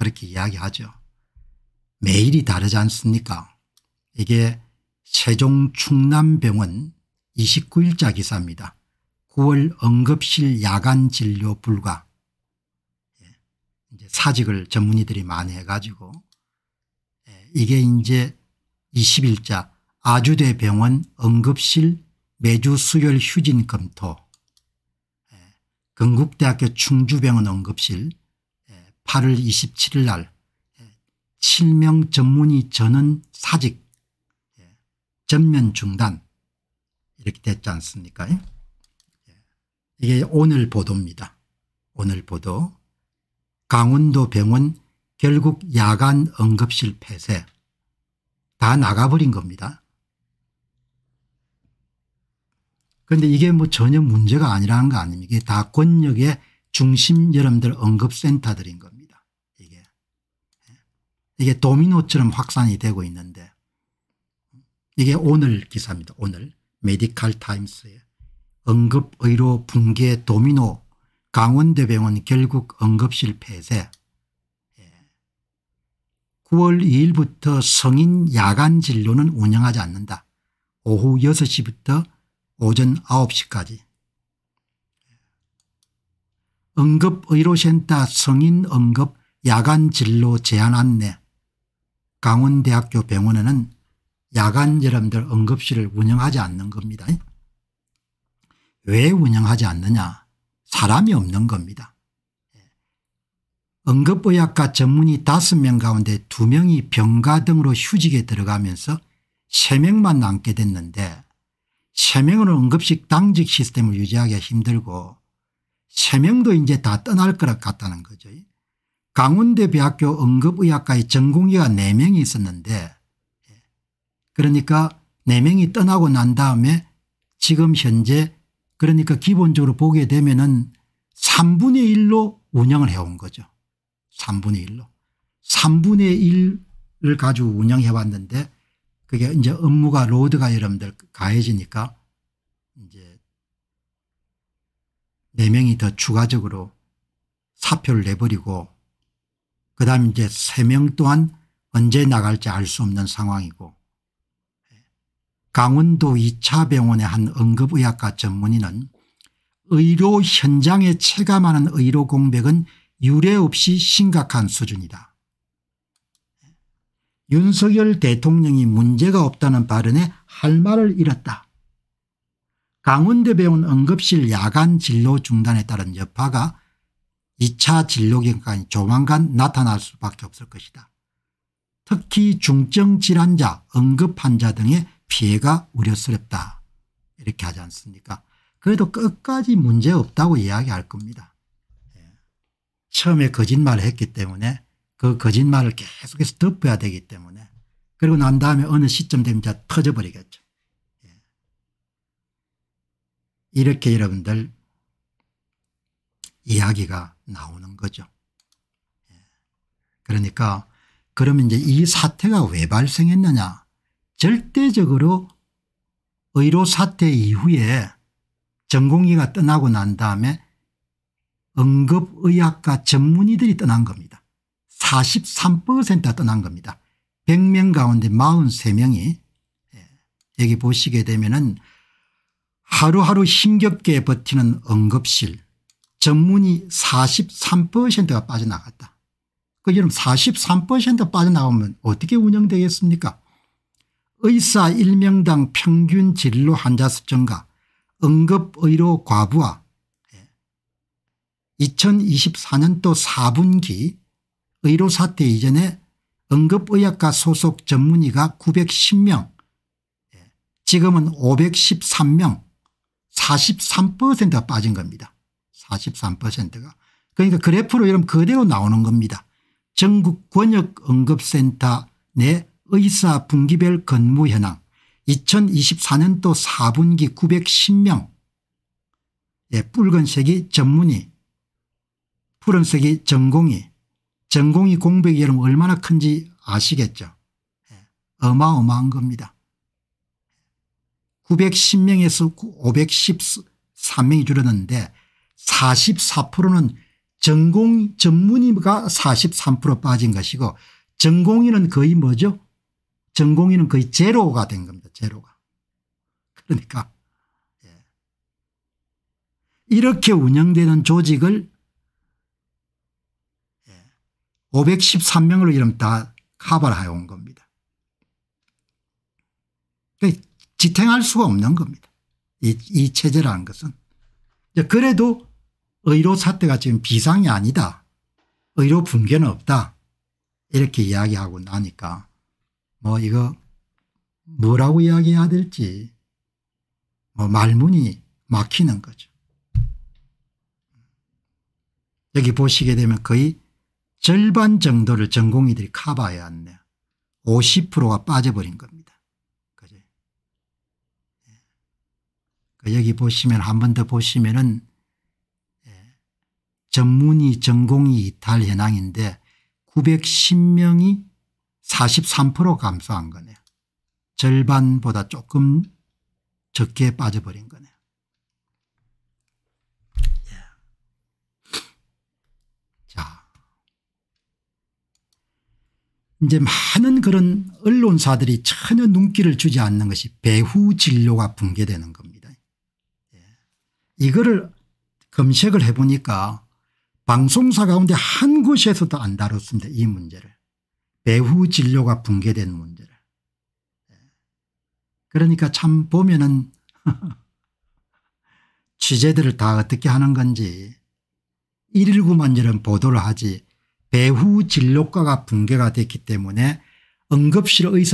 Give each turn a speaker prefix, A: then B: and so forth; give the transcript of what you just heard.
A: 그렇게 이야기하죠. 매일이 다르지 않습니까 이게 세종충남병원 29일자 기사입니다. 9월 응급실 야간 진료 불가 예. 이제 사직을 전문의들이 많이 해가지고 예. 이게 이제 20일자 아주대 병원 응급실 매주 수요일 휴진 검토 예. 건국대학교 충주병원 응급실 8월 27일 날 예, 칠명 전문의 전원 사직 예, 전면 중단 이렇게 됐지 않습니까 예? 이게 오늘 보도입니다. 오늘 보도 강원도 병원 결국 야간 응급실 폐쇄 다 나가버린 겁니다. 그런데 이게 뭐 전혀 문제가 아니라는 거 아닙니까? 이게 다 권력의 중심 여러분들 응급센터들인 겁니다. 이게 도미노처럼 확산이 되고 있는데 이게 오늘 기사입니다. 오늘 메디칼 타임스의 응급의료 붕괴 도미노 강원대병원 결국 응급실 폐쇄 예. 9월 2일부터 성인 야간 진료는 운영하지 않는다. 오후 6시부터 오전 9시까지. 예. 응급의료센터 성인 응급 야간 진료 제한 안내 강원대학교 병원에는 야간 여러분들 응급실을 운영하지 않는 겁니다. 왜 운영하지 않느냐 사람이 없는 겁니다. 응급의학과 전문의 5명 가운데 2명이 병가 등으로 휴직에 들어가면서 3명만 남게 됐는데 3명으 응급식 당직 시스템을 유지하기가 힘들고 3명도 이제 다 떠날 것 같다는 거죠. 강원대대학교 응급의학과의 전공의가 4명이 있었는데 그러니까 4명이 떠나고 난 다음에 지금 현재 그러니까 기본적으로 보게 되면 은 3분의 1로 운영을 해온 거죠. 3분의 1로. 3분의 1을 가지고 운영해 왔는데 그게 이제 업무가 로드가 여러분들 가해지니까 이제 4명이 더 추가적으로 사표를 내버리고 그다음 이제 세 명 또한 언제 나갈지 알 수 없는 상황이고 강원도 2차 병원의 한 응급의학과 전문의는 의료 현장에 체감하는 의료 공백은 유례 없이 심각한 수준이다. 윤석열 대통령이 문제가 없다는 발언에 할 말을 잃었다. 강원대병원 응급실 야간 진료 중단에 따른 여파가 2차 진료기간이 조만간 나타날 수밖에 없을 것이다. 특히 중증질환자 응급환자 등의 피해가 우려스럽다 이렇게 하지 않습니까 그래도 끝까지 문제없다고 이야기할 겁니다. 예. 처음에 거짓말을 했기 때문에 그 거짓말을 계속해서 덮어야 되기 때문에 그리고 난 다음에 어느 시점 되면 다 터져버리겠죠. 예. 이렇게 여러분들 이야기가 나오는 거죠. 예. 그러니까 그러면 이제 이 사태가 왜 발생했느냐 절대적으로 의료 사태 이후에 전공의가 떠나고 난 다음에 응급의학과 전문의들이 떠난 겁니다. 43%가 떠난 겁니다. 100명 가운데 43명이 예. 여기 보시게 되면 은 하루하루 힘겹게 버티는 응급실 전문이 43%가 빠져나갔다. 그 여러분 43% 빠져나오면 어떻게 운영되겠습니까 의사 1명당 평균 진료 환자 수 증가 응급의료 과부하 2024년도 예. 4분기 의료사태 이전에 응급의학과 소속 전문의가 910명 예. 지금은 513명 43%가 빠진 겁니다. 43%가 그러니까 그래프로 이러면 그대로 나오는 겁니다. 전국 권역응급센터 내 의사 분기별 근무 현황 2024년도 4분기 910명 예, 붉은색이 전문의 푸른색이 전공의 전공의 공백이 여러분 얼마나 큰지 아시겠죠 예, 어마어마한 겁니다 910명에서 513명이 줄었는데 44%는 전공 전문의가 43% 빠진 것이고 전공의는 거의 뭐죠? 전공의는 거의 제로가 된 겁니다. 제로가. 그러니까 예. 이렇게 운영되는 조직을 513명으로 예, 이름 다 카바를 하여 온 겁니다. 그 지탱할 수가 없는 겁니다. 이, 이 체제라는 것은. 그래도 의료 사태가 지금 비상이 아니다. 의료 붕괴는 없다. 이렇게 이야기하고 나니까 뭐 이거 뭐라고 이야기해야 될지 뭐 말문이 막히는 거죠. 여기 보시게 되면 거의 절반 정도를 전공의들이 커버해야 한요 50%가 빠져버린 겁니다. 그죠? 예. 그 여기 보시면 한 번 더 보시면은 전문의 전공이 이탈 현황인데 910명이 43% 감소한 거네요. 절반보다 조금 적게 빠져버린 거네요. 예. 자, 이제 많은 그런 언론사들이 전혀 눈길을 주지 않는 것이 배후 진료가 붕괴되는 겁니다. 예. 이거를 검색을 해보니까 방송사 가운데 한 곳에서도 안 다뤘습니다. 이 문제를. 배후 진료가 붕괴된 문제를. 예. 그러니까 참 보면은 취재들을 다 어떻게 하는 건지 119만 이런 보도를 하지 배후 진료과가 붕괴가 됐기 때문에 응급실 의사